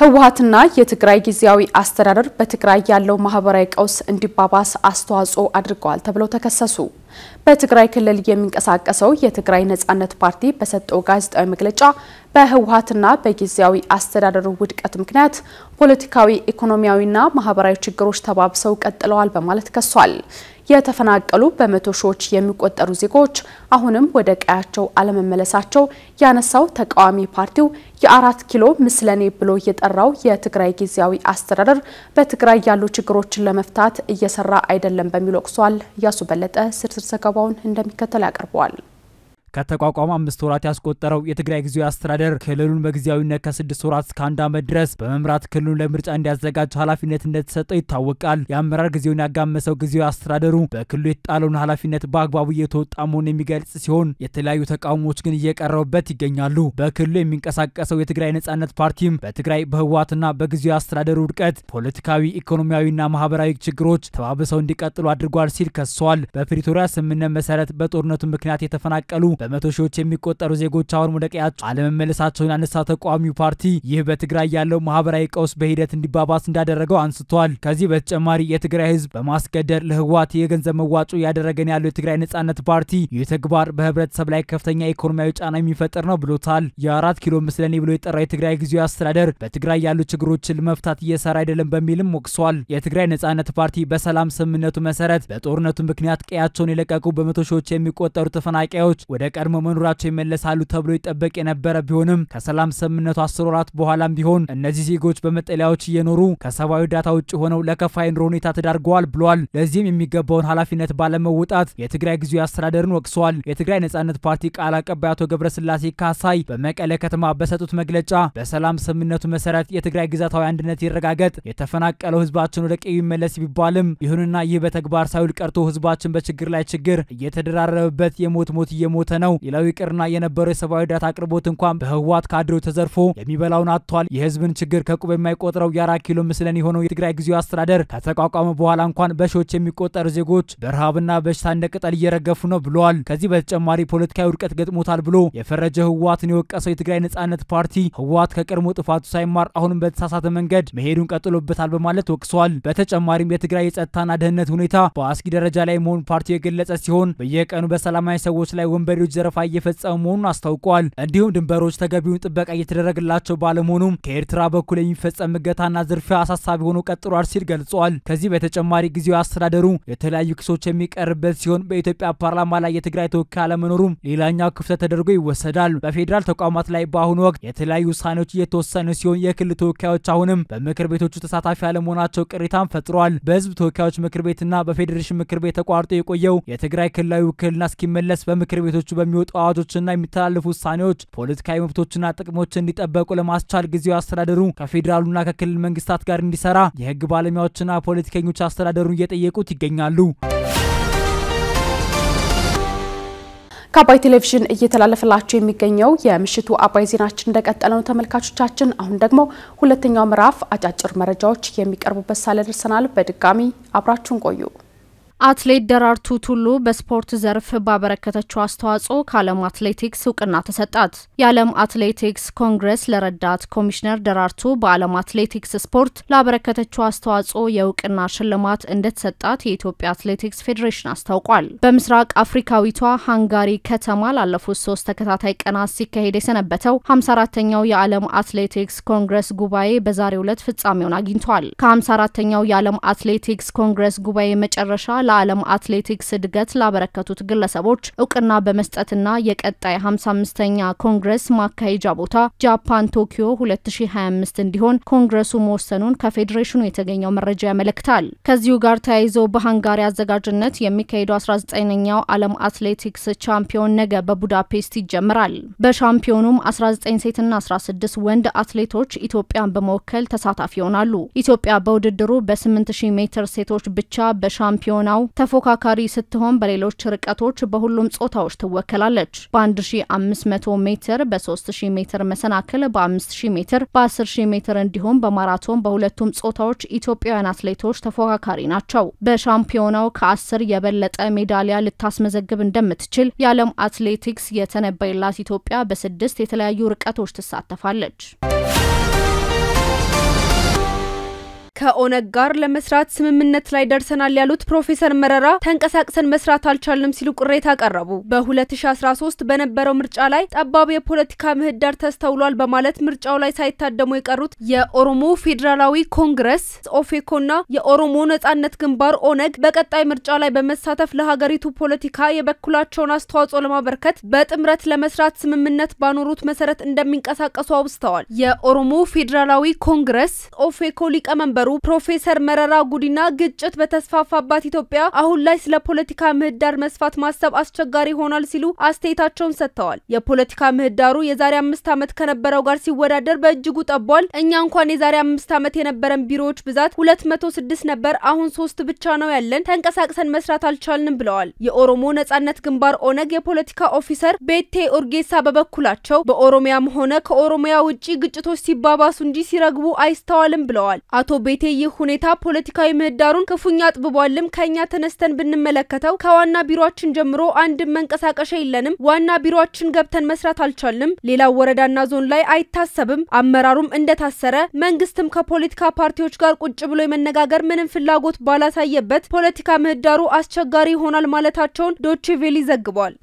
S1: ህወሀትና የትግራይ ጊዜያዊ አስተዳደር በትግራይ ያለው ማህበራዊ ቀውስ እንዲባባስ አስተዋጽኦ አድርገዋል ተብለው ተከሰሱ። በትግራይ ክልል የሚንቀሳቀሰው የትግራይ ነጻነት ፓርቲ በሰጠው ጋዜጣዊ መግለጫ በህወሀትና በጊዜያዊ አስተዳደሩ ውድቀት ምክንያት ፖለቲካዊ፣ ኢኮኖሚያዊና ማህበራዊ ችግሮች ተባብሰው ቀጥለዋል በማለት ከሷል። የተፈናቀሉ በመቶ ሺዎች የሚቆጠሩ ዜጎች አሁንም ወደ ቀያቸው አለመመለሳቸው ያነሳው ተቃዋሚ ፓርቲው የአራት ኪሎ ምስለኔ ብሎ የጠራው የትግራይ ጊዜያዊ አስተዳደር በትግራይ ያሉ ችግሮችን ለመፍታት እየሰራ አይደለም በሚል ወቅሷል። እያሱ በለጠ ዝርዝር ዝርዝር ዘገባውን እንደሚከተል ያቀርበዋል።
S5: ከተቋቋመ አምስት ወራት ያስቆጠረው የትግራይ ጊዜያዊ አስተዳደር ክልሉን በጊዜያዊነት ከስድስት ወራት እስከ አንድ ዓመት ድረስ በመምራት ክልሉን ለምርጫ እንዲያዘጋጅ ኃላፊነት እንደተሰጠው ይታወቃል። የአመራር ጊዜውን ያጋመሰው ጊዜያዊ አስተዳደሩ በክልሉ የተጣለውን ኃላፊነት በአግባቡ እየተወጣ መሆን የሚገልጽ ሲሆን የተለያዩ ተቃውሞዎች ግን እየቀረቡበት ይገኛሉ። በክልሉ የሚንቀሳቀሰው የትግራይ ነጻነት ፓርቲም በትግራይ በህወሓትና በጊዜያዊ አስተዳደሩ ውድቀት ፖለቲካዊ፣ ኢኮኖሚያዊና ማህበራዊ ችግሮች ተባብሰው እንዲቀጥሉ አድርጓል ሲል ከሷል። በፕሪቶሪያ ስምምነት መሰረት በጦርነቱ ምክንያት የተፈናቀሉ በመቶ ሺዎች የሚቆጠሩ ዜጎች አሁን ወደ ቀያቸው አለመመለሳቸውን ያነሳ ተቃዋሚው ፓርቲ ይህ በትግራይ ያለው ማህበራዊ ቀውስ በሂደት እንዲባባስ እንዳደረገው አንስቷል። ከዚህ በተጨማሪ የትግራይ ህዝብ በማስገደር ለህወሓት የገንዘብ መዋጮ እያደረገን ያለው የትግራይ ነጻነት ፓርቲ ይህ ተግባር በህብረተሰብ ላይ ከፍተኛ ኢኮኖሚያዊ ጫና የሚፈጥር ነው ብሎታል። የአራት ኪሎ ምስለኔ ብሎ የጠራው የትግራይ ጊዜያዊ አስተዳደር በትግራይ ያሉ ችግሮችን ለመፍታት እየሰራ አይደለም በሚልም ወቅሷል። የትግራይ ነጻነት ፓርቲ በሰላም ስምምነቱ መሰረት በጦርነቱ ምክንያት ቀያቸውን የለቀቁ በመቶ ሺዎች የሚቆጠሩ ተፈናቃዮች ወደ ቀድሞ መኖሪያቸው ይመለሳሉ ተብሎ ይጠበቅ የነበረ ቢሆንም ከሰላም ስምምነቱ አስር ወራት በኋላም ቢሆን እነዚህ ዜጎች በመጠለያዎች እየኖሩ ከሰብአዊ እርዳታ ውጭ ሆነው ለከፋ የኑሮ ሁኔታ ተዳርገዋል ብሏል። ለዚህም የሚገባውን ኃላፊነት ባለመወጣት የትግራይ ጊዜያዊ አስተዳደርን ወቅሰዋል። የትግራይ ነጻነት ፓርቲ ቃል አቀባይ አቶ ገብረስላሴ ካሳይ በመቀለ ከተማ በሰጡት መግለጫ በሰላም ስምምነቱ መሰረት የትግራይ ግዛታዊ አንድነት ይረጋገጥ፣ የተፈናቀለው ህዝባችን ወደ ቀዩ ይመለስ ቢባልም ይሁንና ይህ በተግባር ሳይውል ቀርቶ ህዝባችን በችግር ላይ ችግር እየተደራረበበት የሞት ሞት እየሞተ ነው። ሌላው ይቅርና የነበረው የሰብአዊ እርዳታ አቅርቦት እንኳን በህወሓት ካድሬው ተዘርፎ የሚበላውን አጥቷል። የህዝብን ችግር ከቁብ የማይቆጥረው የአራት ኪሎ ምስለን የሆነው የትግራይ ጊዜያዊ አስተዳደር ከተቋቋመ በኋላ እንኳን በሺዎች የሚቆጠሩ ዜጎች በረሃብና በሽታ እንደ ቅጠል እየረገፉ ነው ብለዋል። ከዚህ በተጨማሪ ፖለቲካዊ ውድቀት ገጥሞታል ብሎ የፈረጀ ህወሓትን የወቀሰው የትግራይ ነጻነት ፓርቲ ህወሓት ከቀድሞ ጥፋቱ ሳይማር አሁንም በተሳሳተ መንገድ መሄዱን ቀጥሎበታል በማለት ወቅሰዋል። በተጨማሪም የትግራይ የጸጥታና ደህንነት ሁኔታ በአስጊ ደረጃ ላይ መሆኑን ፓርቲው የገለጸ ሲሆን በየቀኑ በሰላማዊ ሰዎች ላይ ወንበዴዎች ዜጎች ዘረፋ እየፈጸመ መሆኑን አስታውቋል። እንዲሁም ድንበሮች ተገቢውን ጥበቃ እየተደረገላቸው ባለመሆኑም ከኤርትራ በኩል የሚፈጸም እገታና ዝርፊያ አሳሳቢ ሆኖ ቀጥሏል ሲል ገልጿል። ከዚህ በተጨማሪ ጊዜያዊ አስተዳደሩ የተለያዩ ክሶች የሚቀርበት ሲሆን በኢትዮጵያ ፓርላማ ላይ የትግራይ ተወካይ አለመኖሩም ሌላኛው ክፍተት ተደርጎ ይወሰዳል። በፌዴራል ተቋማት ላይ በአሁኑ ወቅት የተለያዩ ውሳኔዎች እየተወሰኑ ሲሆን የክልል ተወካዮች አሁንም በምክር ቤቶቹ ተሳታፊ አለመሆናቸው ቅሬታን ፈጥሯል። በህዝብ ተወካዮች ምክር ቤትና በፌዴሬሽን ምክር ቤት ተቋርጦ የቆየው የትግራይ ክልላዊ ውክልና እስኪመለስ በምክር ቤቶቹ በሚወጡ አዋጆችና የሚተላለፉ ውሳኔዎች ፖለቲካዊ መብቶችና ጥቅሞች እንዲጠበቁ ለማስቻል ጊዜው አስተዳደሩ ከፌዴራሉና ከክልል መንግስታት ጋር እንዲሰራ የህግ ባለሙያዎችና ፖለቲከኞች አስተዳደሩን እየጠየቁት ይገኛሉ።
S1: ከአባይ ቴሌቪዥን እየተላለፈላቸው የሚገኘው የምሽቱ አባይ ዜናችን እንደቀጠለ ነው። ተመልካቾቻችን አሁን ደግሞ ሁለተኛው ምዕራፍ አጫጭር መረጃዎች የሚቀርቡበት ሳለ ደርሰናል። በድጋሚ አብራችሁን ቆዩ።
S6: አትሌት ደራርቱ ቱሉ በስፖርት ዘርፍ ባበረከተችው አስተዋጽኦ ከዓለም አትሌቲክስ እውቅና ተሰጣት። የዓለም አትሌቲክስ ኮንግረስ ለረዳት ኮሚሽነር ደራርቱ በዓለም አትሌቲክስ ስፖርት ላበረከተችው አስተዋጽኦ የእውቅና ሽልማት እንደተሰጣት የኢትዮጵያ አትሌቲክስ ፌዴሬሽን አስታውቋል። በምስራቅ አፍሪካዊቷ ሃንጋሪ ከተማ ላለፉት ሶስት ተከታታይ ቀናት ሲካሄድ የሰነበተው 54ተኛው የዓለም አትሌቲክስ ኮንግረስ ጉባኤ በዛሬው ዕለት ፍጻሜውን አግኝቷል። ከ54ተኛው የዓለም አትሌቲክስ ኮንግረስ ጉባኤ መጨረሻ ለዓለም አትሌቲክስ እድገት ላበረከቱት ግለሰቦች እውቅና በመስጠትና የቀጣይ 55ኛ ኮንግረስ ማካሄጃ ቦታ ጃፓን ቶኪዮ 2025 እንዲሆን ኮንግረሱ መወሰኑን ከፌዴሬሽኑ የተገኘው መረጃ ያመለክታል። ከዚሁ ጋር ተያይዞ በሃንጋሪ አዘጋጅነት የሚካሄደው 19ኛው ዓለም አትሌቲክስ ቻምፒዮን ነገ በቡዳፔስት ይጀምራል። በሻምፒዮኑም 19 ሴትና 16 ወንድ አትሌቶች ኢትዮጵያን በመወከል ተሳታፊ ይሆናሉ። ኢትዮጵያ በውድድሩ በ8000 ሜትር ሴቶች ብቻ በሻምፒዮናው ተፎካካሪ ስትሆን በሌሎች ርቀቶች በሁሉም ጾታዎች ትወከላለች። በ1500 ሜትር፣ በ3000 ሜትር መሰናክል፣ በ5000 ሜትር፣ በ10000 ሜትር እንዲሁም በማራቶን በሁለቱም ጾታዎች ኢትዮጵያውያን አትሌቶች ተፎካካሪ ናቸው። በሻምፒዮናው ከአስር የበለጠ ሜዳሊያ ልታስመዘግብ እንደምትችል የዓለም አትሌቲክስ የተነበይላት ኢትዮጵያ በስድስት የተለያዩ ርቀቶች ትሳተፋለች።
S4: ከኦነግ ጋር ለመስራት ስምምነት ላይ ደርሰናል ያሉት ፕሮፌሰር መረራ ተንቀሳቅሰን መስራት አልቻልንም ሲሉ ቅሬታ ቀረቡ። በ2013 በነበረው ምርጫ ላይ ጠባብ የፖለቲካ ምህዳር ተስተውሏል በማለት ምርጫው ላይ ሳይታደሙ የቀሩት የኦሮሞ ፌዴራላዊ ኮንግረስ ኦፌኮና የኦሮሞ ነጻነት ግንባር ኦነግ በቀጣይ ምርጫ ላይ በመሳተፍ ለሀገሪቱ ፖለቲካ የበኩላቸውን አስተዋጽኦ ለማበርከት በጥምረት ለመስራት ስምምነት ባኖሩት መሰረት እንደሚንቀሳቀሱ አውስተዋል። የኦሮሞ ፌዴራላዊ ኮንግረስ ኦፌኮ ሊቀመንበሩ ፕሮፌሰር መረራ ጉዲና ግጭት በተስፋፋባት ኢትዮጵያ አሁን ላይ ስለ ፖለቲካ ምህዳር መስፋት ማሰብ አስቸጋሪ ሆኗል ሲሉ አስተያየታቸውን ሰጥተዋል። የፖለቲካ ምህዳሩ የዛሬ አምስት ዓመት ከነበረው ጋር ሲወዳደር በእጅጉ ጠቧል። እኛ እንኳን የዛሬ አምስት ዓመት የነበረን ቢሮዎች ብዛት ሁለት መቶ ስድስት ነበር፣ አሁን ሶስት ብቻ ነው ያለን። ተንቀሳቅሰን መስራት አልቻልንም ብለዋል። የኦሮሞ ነጻነት ግንባር ኦነግ የፖለቲካ ኦፊሰር ቤቴ ኡርጌሳ በበኩላቸው በኦሮሚያም ሆነ ከኦሮሚያ ውጭ ግጭቶች ሲባባሱ እንጂ ሲረግቡ አይስተዋልም ብለዋል። አቶ ቤቴ በማየቴ ይህ ሁኔታ ፖለቲካዊ ምህዳሩን ክፉኛ አጥብቧልም። ከእኛ ተነስተን ብንመለከተው ከዋና ቢሮችን ጀምሮ አንድም መንቀሳቀሻ የለንም። ዋና ቢሮችን ገብተን መስራት አልቻልም። ሌላው ወረዳና ዞን ላይ አይታሰብም። አመራሩም እንደታሰረ፣ መንግስትም ከፖለቲካ ፓርቲዎች ጋር ቁጭ ብሎ የመነጋገር ምንም ፍላጎት ባላሳየበት ፖለቲካ ምህዳሩ አስቸጋሪ ይሆናል ማለታቸውን ዶቼ ቬሊ ዘግቧል።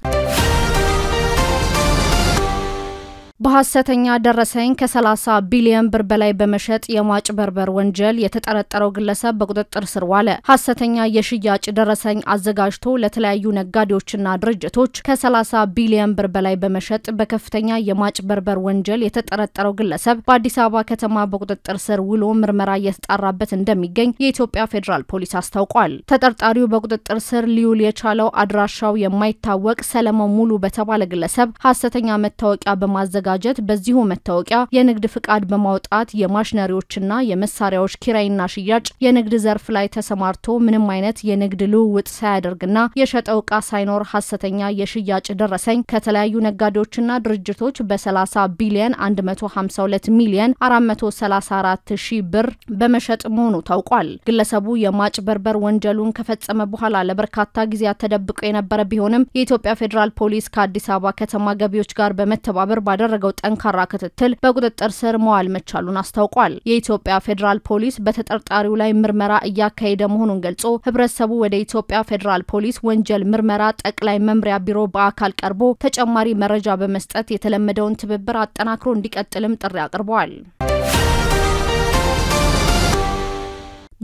S6: በሐሰተኛ ደረሰኝ ከ30 ቢሊዮን ብር በላይ በመሸጥ የማጭበርበር ወንጀል የተጠረጠረው ግለሰብ በቁጥጥር ስር ዋለ። ሐሰተኛ የሽያጭ ደረሰኝ አዘጋጅቶ ለተለያዩ ነጋዴዎችና ድርጅቶች ከ30 ቢሊዮን ብር በላይ በመሸጥ በከፍተኛ የማጭበርበር ወንጀል የተጠረጠረው ግለሰብ በአዲስ አበባ ከተማ በቁጥጥር ስር ውሎ ምርመራ እየተጣራበት እንደሚገኝ የኢትዮጵያ ፌዴራል ፖሊስ አስታውቋል። ተጠርጣሪው በቁጥጥር ስር ሊውል የቻለው አድራሻው የማይታወቅ ሰለሞን ሙሉ በተባለ ግለሰብ ሐሰተኛ መታወቂያ በማዘጋ በማዘጋጀት በዚሁ መታወቂያ የንግድ ፍቃድ በማውጣት የማሽነሪዎችና የመሳሪያዎች ኪራይና ሽያጭ የንግድ ዘርፍ ላይ ተሰማርቶ ምንም አይነት የንግድ ልውውጥ ሳያደርግና የሸጠው ዕቃ ሳይኖር ሀሰተኛ የሽያጭ ደረሰኝ ከተለያዩ ነጋዴዎችና ድርጅቶች በ30 ቢሊየን 152 ሚሊየን 434 ሺህ ብር በመሸጥ መሆኑ ታውቋል። ግለሰቡ የማጭበርበር ወንጀሉን ከፈጸመ በኋላ ለበርካታ ጊዜያት ተደብቆ የነበረ ቢሆንም የኢትዮጵያ ፌዴራል ፖሊስ ከአዲስ አበባ ከተማ ገቢዎች ጋር በመተባበር ባደረገ በሚደረገው ጠንካራ ክትትል በቁጥጥር ስር መዋል መቻሉን አስታውቋል። የኢትዮጵያ ፌዴራል ፖሊስ በተጠርጣሪው ላይ ምርመራ እያካሄደ መሆኑን ገልጾ ህብረተሰቡ ወደ ኢትዮጵያ ፌዴራል ፖሊስ ወንጀል ምርመራ ጠቅላይ መምሪያ ቢሮ በአካል ቀርቦ ተጨማሪ መረጃ በመስጠት የተለመደውን ትብብር አጠናክሮ እንዲቀጥልም ጥሪ አቅርበዋል።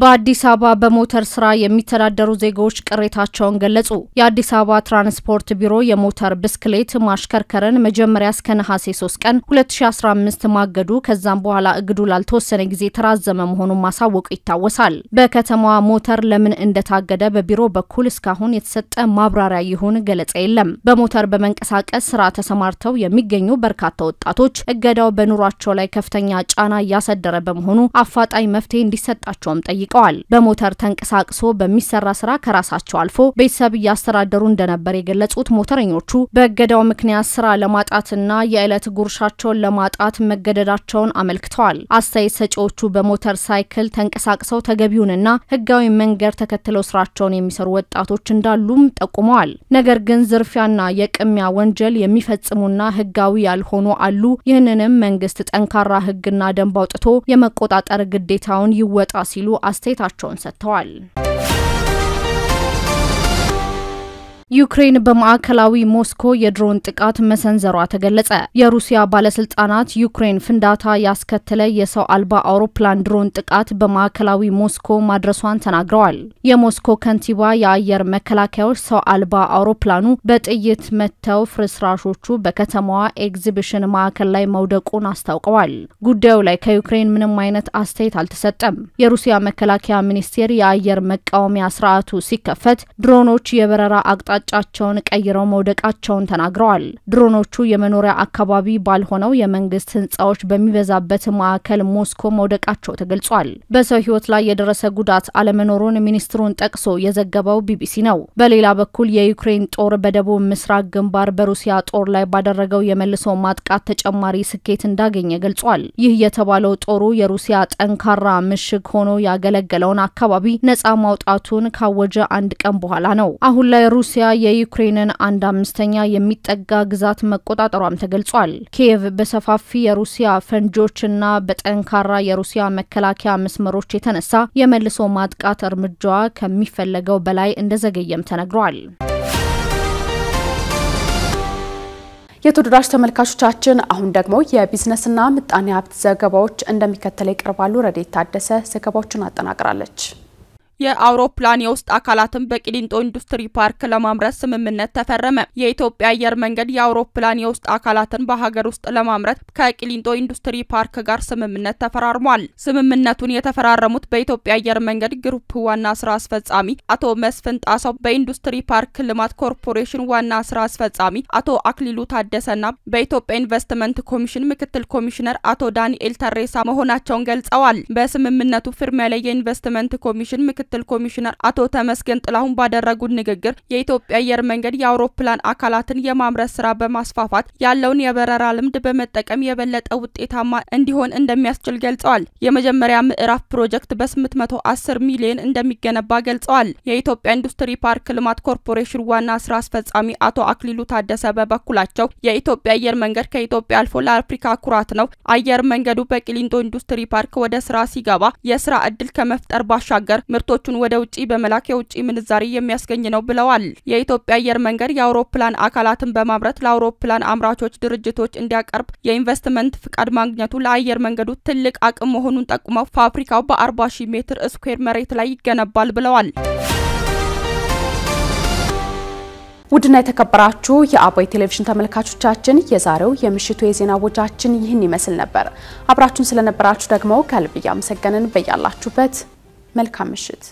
S6: በአዲስ አበባ በሞተር ስራ የሚተዳደሩ ዜጎች ቅሬታቸውን ገለጹ። የአዲስ አበባ ትራንስፖርት ቢሮ የሞተር ብስክሌት ማሽከርከርን መጀመሪያ እስከ ነሐሴ 3 ቀን 2015 ማገዱ ከዛም በኋላ እግዱ ላልተወሰነ ጊዜ የተራዘመ መሆኑን ማሳወቁ ይታወሳል። በከተማዋ ሞተር ለምን እንደታገደ በቢሮ በኩል እስካሁን የተሰጠ ማብራሪያ ይሁን ገለጻ የለም። በሞተር በመንቀሳቀስ ስራ ተሰማርተው የሚገኙ በርካታ ወጣቶች እገዳው በኑሯቸው ላይ ከፍተኛ ጫና እያሳደረ በመሆኑ አፋጣኝ መፍትሄ እንዲሰጣቸውም ጠይቀዋል። ጠይቀዋል። በሞተር ተንቀሳቅሶ በሚሰራ ስራ ከራሳቸው አልፎ ቤተሰብ እያስተዳደሩ እንደነበር የገለጹት ሞተረኞቹ በእገዳው ምክንያት ስራ ለማጣትና የዕለት ጉርሻቸውን ለማጣት መገደዳቸውን አመልክተዋል። አስተያየት ሰጪዎቹ በሞተር ሳይክል ተንቀሳቅሰው ተገቢውንና ህጋዊ መንገድ ተከትለው ስራቸውን የሚሰሩ ወጣቶች እንዳሉም ጠቁመዋል። ነገር ግን ዝርፊያና የቅሚያ ወንጀል የሚፈጽሙና ህጋዊ ያልሆኑ አሉ። ይህንንም መንግስት ጠንካራ ህግና ደንብ አውጥቶ የመቆጣጠር ግዴታውን ይወጣ ሲሉ አስተያየታቸውን ሰጥተዋል። ዩክሬን በማዕከላዊ ሞስኮ የድሮን ጥቃት መሰንዘሯ ተገለጸ። የሩሲያ ባለስልጣናት ዩክሬን ፍንዳታ ያስከተለ የሰው አልባ አውሮፕላን ድሮን ጥቃት በማዕከላዊ ሞስኮ ማድረሷን ተናግረዋል። የሞስኮ ከንቲባ የአየር መከላከያዎች ሰው አልባ አውሮፕላኑ በጥይት መትተው ፍርስራሾቹ በከተማዋ ኤግዚቢሽን ማዕከል ላይ መውደቁን አስታውቀዋል። ጉዳዩ ላይ ከዩክሬን ምንም አይነት አስተያየት አልተሰጠም። የሩሲያ መከላከያ ሚኒስቴር የአየር መቃወሚያ ስርዓቱ ሲከፈት ድሮኖች የበረራ አቅጣ አቅጣጫቸውን ቀይረው መውደቃቸውን ተናግረዋል። ድሮኖቹ የመኖሪያ አካባቢ ባልሆነው የመንግስት ህንፃዎች በሚበዛበት ማዕከል ሞስኮ መውደቃቸው ተገልጿል። በሰው ህይወት ላይ የደረሰ ጉዳት አለመኖሩን ሚኒስትሩን ጠቅሶ የዘገበው ቢቢሲ ነው። በሌላ በኩል የዩክሬን ጦር በደቡብ ምስራቅ ግንባር በሩሲያ ጦር ላይ ባደረገው የመልሶ ማጥቃት ተጨማሪ ስኬት እንዳገኘ ገልጿል። ይህ የተባለው ጦሩ የሩሲያ ጠንካራ ምሽግ ሆኖ ያገለገለውን አካባቢ ነጻ ማውጣቱን ካወጀ አንድ ቀን በኋላ ነው። አሁን ላይ ሩሲያ ሩሲያ የዩክሬንን አንድ አምስተኛ የሚጠጋ ግዛት መቆጣጠሯም ተገልጿል። ኪየቭ በሰፋፊ የሩሲያ ፈንጂዎችና በጠንካራ የሩሲያ መከላከያ መስመሮች የተነሳ የመልሶ ማጥቃት እርምጃዋ ከሚፈለገው በላይ እንደዘገየም ተነግሯል።
S1: የተወደዳችሁ ተመልካቾቻችን አሁን ደግሞ የቢዝነስና ምጣኔ ሀብት ዘገባዎች እንደሚከተለው ይቀርባሉ። ረዴት ታደሰ ዘገባዎቹን አጠናቅራለች።
S7: የአውሮፕላን የውስጥ አካላትን በቂሊንጦ ኢንዱስትሪ ፓርክ ለማምረት ስምምነት ተፈረመ። የኢትዮጵያ አየር መንገድ የአውሮፕላን የውስጥ አካላትን በሀገር ውስጥ ለማምረት ከቂሊንጦ ኢንዱስትሪ ፓርክ ጋር ስምምነት ተፈራርሟል። ስምምነቱን የተፈራረሙት በኢትዮጵያ አየር መንገድ ግሩፕ ዋና ስራ አስፈጻሚ አቶ መስፍን ጣሰው፣ በኢንዱስትሪ ፓርክ ልማት ኮርፖሬሽን ዋና ስራ አስፈጻሚ አቶ አክሊሉ ታደሰና በኢትዮጵያ ኢንቨስትመንት ኮሚሽን ምክትል ኮሚሽነር አቶ ዳንኤል ተሬሳ መሆናቸውን ገልጸዋል። በስምምነቱ ፊርማ ላይ የኢንቨስትመንት ኮሚሽን ምክትል ምክትል ኮሚሽነር አቶ ተመስገን ጥላሁን ባደረጉት ንግግር የኢትዮጵያ አየር መንገድ የአውሮፕላን አካላትን የማምረት ስራ በማስፋፋት ያለውን የበረራ ልምድ በመጠቀም የበለጠ ውጤታማ እንዲሆን እንደሚያስችል ገልጸዋል። የመጀመሪያ ምዕራፍ ፕሮጀክት በ810 ሚሊዮን እንደሚገነባ ገልጸዋል። የኢትዮጵያ ኢንዱስትሪ ፓርክ ልማት ኮርፖሬሽን ዋና ስራ አስፈጻሚ አቶ አክሊሉ ታደሰ በበኩላቸው የኢትዮጵያ አየር መንገድ ከኢትዮጵያ አልፎ ለአፍሪካ ኩራት ነው። አየር መንገዱ በቂሊንጦ ኢንዱስትሪ ፓርክ ወደ ስራ ሲገባ የስራ እድል ከመፍጠር ባሻገር ምርቶ ምርቶቹን ወደ ውጪ በመላክ የውጪ ምንዛሪ የሚያስገኝ ነው ብለዋል። የኢትዮጵያ አየር መንገድ የአውሮፕላን አካላትን በማምረት ለአውሮፕላን አምራቾች ድርጅቶች እንዲያቀርብ የኢንቨስትመንት ፍቃድ ማግኘቱ ለአየር መንገዱ ትልቅ አቅም መሆኑን ጠቁመው ፋብሪካው በ40 ሺህ ሜትር ስኩዌር መሬት ላይ ይገነባል ብለዋል።
S1: ውድና የተከበራችሁ የአቦይ ቴሌቪዥን ተመልካቾቻችን የዛሬው የምሽቱ የዜና ወጃችን ይህን ይመስል ነበር። አብራችሁን ስለነበራችሁ ደግሞ ከልብ እያመሰገንን በያላችሁበት መልካም ምሽት